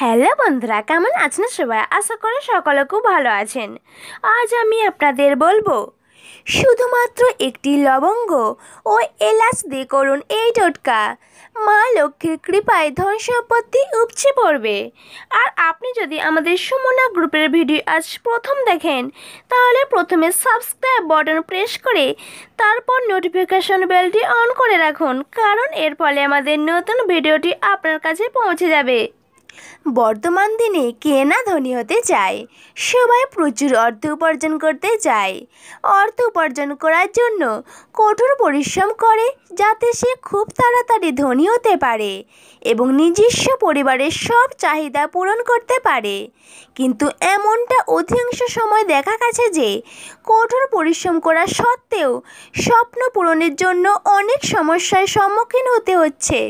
hello বন্ধুরা কেমন আছেন সবাই আশা করি সকলে খুব ভালো আছেন আজ আমি আপনাদের বলবো শুধুমাত্র একটি লবঙ্গ ও এলাচ দিয়ে করুন এই টোটকা মা লক্ষ্মীর কৃপায় ধন সম্পত্তি উপচে পড়বে আর আপনি যদি আমাদের সুমনা গ্রুপের ভিডিও আজ প্রথম দেখেন তাহলে প্রথমে সাবস্ক্রাইব বাটন প্রেস করে তারপর নোটিফিকেশন বেলটি অন করে রাখুন কারণ এর ফলে আমাদের নতুন ভিডিওটি আপনার কাছে পৌঁছে যাবে বর্তমান দিনে কে না ধনী হতে চায় সবাই প্রচুর অর্থ উপার্জন করতে চায় অর্থ উপার্জন করার জন্য কঠোর পরিশ্রম করে যাতে সে খুব তাড়াতাড়ি ধনী হতে পারে এবং নিজস্ব পরিবারের সব চাহিদা পূরণ করতে পারে কিন্তু এমনটা অধিকাংশ সময় দেখা গেছে যে কঠোর পরিশ্রম করা সত্ত্বেও স্বপ্ন পূরণের জন্য অনেক সমস্যার সম্মুখীন হতে হচ্ছে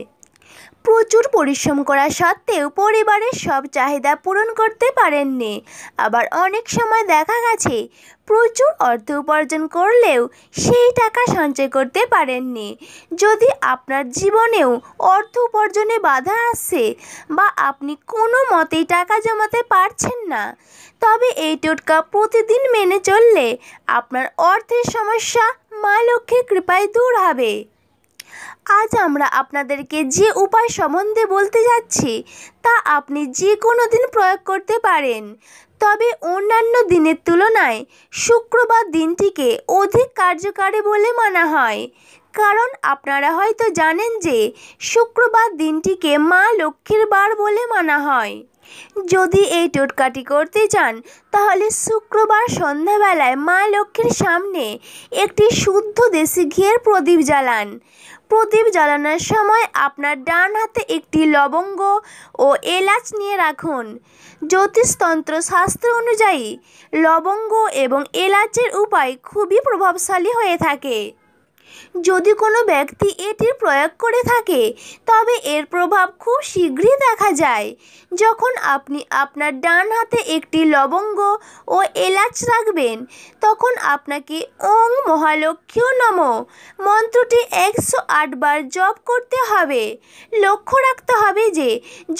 প্রচুর পরিশ্রম করা সত্ত্বেও পরিবারের সব চাহিদা পূরণ করতে পারেননি আবার অনেক সময় দেখা গেছে প্রচুর অর্থ উপার্জন করলেও সেই টাকা সঞ্চয় করতে পারেননি যদি আপনার জীবনেও অর্থ উপার্জনে বাধা আসছে বা আপনি কোনো মতেই টাকা জমাতে পারছেন না তবে এই টোটকা প্রতিদিন মেনে চললে আপনার অর্থের সমস্যা মা লক্ষ্মীর কৃপায় দূর হবে আজ আমরা আপনাদেরকে যে উপায় সম্বন্ধে বলতে যাচ্ছি তা আপনি যে কোনো দিন প্রয়োগ করতে পারেন তবে অন্যান্য দিনের তুলনায় শুক্রবার দিনটিকে অধিক কার্যকারী বলে মানা হয় কারণ আপনারা হয়তো জানেন যে শুক্রবার দিনটিকে মা লক্ষ্মীর বার বলে মানা হয় যদি এই টোটকাটি করতে চান তাহলে শুক্রবার সন্ধ্যাবেলায় মা লক্ষ্মীর সামনে একটি শুদ্ধ দেশি ঘিয়ের প্রদীপ জ্বালান প্রদীপ জ্বালানোর সময় আপনার ডান হাতে একটি লবঙ্গ ও এলাচ নিয়ে রাখুন জ্যোতিষতন্ত্র শাস্ত্র অনুযায়ী লবঙ্গ এবং এলাচের উপায় খুবই প্রভাবশালী হয়ে থাকে যদি কোনো ব্যক্তি এটি প্রয়োগ করে থাকে তবে এর প্রভাব খুব শীঘ্রই দেখা যায় যখন আপনি আপনার ডান হাতে একটি লবঙ্গ ও এলাচ রাখবেন তখন আপনাকে ওং মহালক্ষ্মী নম মন্ত্রটি একশো আটবার জপ করতে হবে লক্ষ্য রাখতে হবে যে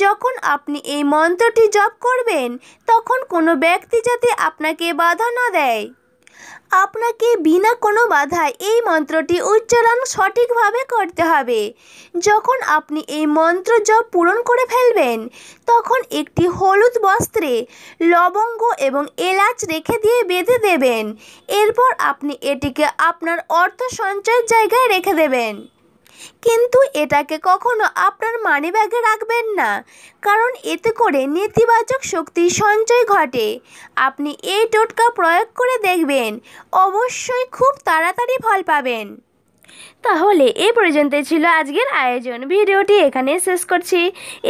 যখন আপনি এই মন্ত্রটি জপ করবেন তখন কোনো ব্যক্তি যাতে আপনাকে বাধা না দেয় আপনাকে বিনা কোনো বাধায় এই মন্ত্রটি উচ্চারণ সঠিকভাবে করতে হবে যখন আপনি এই মন্ত্র জপ পূরণ করে ফেলবেন তখন একটি হলুদ বস্ত্রে লবঙ্গ এবং এলাচ রেখে দিয়ে বেঁধে দেবেন এরপর আপনি এটিকে আপনার অর্থ সঞ্চয়ের জায়গায় রেখে দেবেন কিন্তু এটাকে কখনো আপনার মানি ব্যাগে রাখবেন না কারণ এতে করে নেতিবাচক শক্তি সঞ্চয় ঘটে আপনি এই টোটকা প্রয়োগ করে দেখবেন অবশ্যই খুব তাড়াতাড়ি ফল পাবেন তাহলে এ পর্যন্ত ছিল আজকের আয়োজন ভিডিওটি এখানে শেষ করছি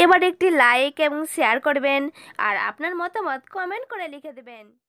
এবার একটি লাইক এবং শেয়ার করবেন আর আপনার মতামত কমেন্ট করে লিখে দেবেন